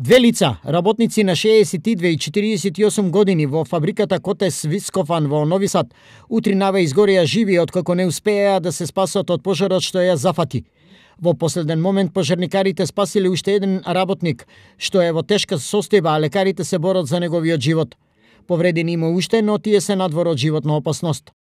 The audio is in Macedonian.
Две лица, работници на 62 и 48 години во фабриката Котес Вискофан во Нови Сад, утринава изгореа живи како не успеа да се спасат од пожарот што ја зафати. Во последен момент пожарникарите спасиле уште еден работник, што е во тешка состојба, а лекарите се борат за неговиот живот. Повредени има уште, но тие се надвор од животна опасност.